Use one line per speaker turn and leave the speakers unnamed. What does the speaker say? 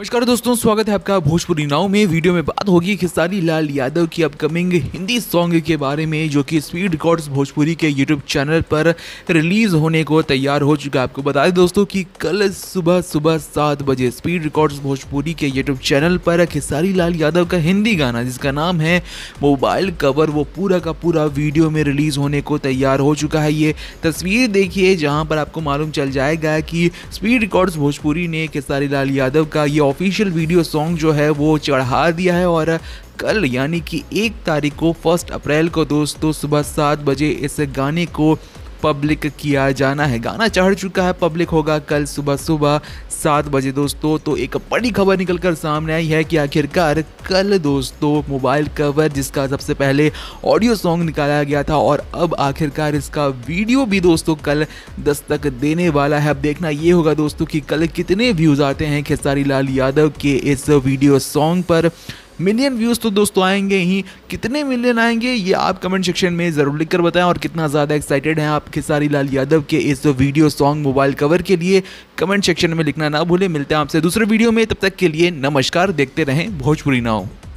नमस्कार दोस्तों स्वागत है आपका भोजपुरी नाव में वीडियो में बात होगी खेसारी लाल यादव की अपकमिंग हिंदी सॉन्ग के बारे में जो कि स्पीड रिकॉर्ड्स भोजपुरी के यूट्यूब चैनल पर रिलीज होने को तैयार हो चुका है आपको बता दें दोस्तों कि कल सुबह सुबह सात बजे स्पीड रिकॉर्ड्स भोजपुरी के यूट्यूब चैनल पर खेसारी लाल यादव का हिंदी गाना जिसका नाम है मोबाइल कवर वो पूरा का पूरा वीडियो में रिलीज़ होने को तैयार हो चुका है ये तस्वीर देखिए जहाँ पर आपको मालूम चल जाएगा कि स्पीड रिकॉर्ड्स भोजपुरी ने खेसारी लाल यादव का ये ऑफिशियल वीडियो सॉन्ग जो है वो चढ़ा दिया है और कल यानी कि एक तारीख को फर्स्ट अप्रैल को दोस्तों सुबह सात बजे इस गाने को पब्लिक किया जाना है गाना चढ़ चुका है पब्लिक होगा कल सुबह सुबह सात बजे दोस्तों तो एक बड़ी खबर निकल कर सामने आई है कि आखिरकार कल दोस्तों मोबाइल कवर जिसका सबसे पहले ऑडियो सॉन्ग निकाला गया था और अब आखिरकार इसका वीडियो भी दोस्तों कल दस्तक देने वाला है अब देखना ये होगा दोस्तों कि कल कितने व्यूज़ आते हैं खेसारी लाल यादव के इस वीडियो सॉन्ग पर मिलियन व्यूज़ तो दोस्तों आएंगे ही कितने मिलियन आएंगे ये आप कमेंट सेक्शन में ज़रूर लिखकर बताएं और कितना ज़्यादा एक्साइटेड हैं आप खेसारी लाल यादव के इस वीडियो सॉन्ग मोबाइल कवर के लिए कमेंट सेक्शन में लिखना ना भूलें मिलते हैं आपसे दूसरे वीडियो में तब तक के लिए नमस्कार देखते रहें भोजपुरी नाव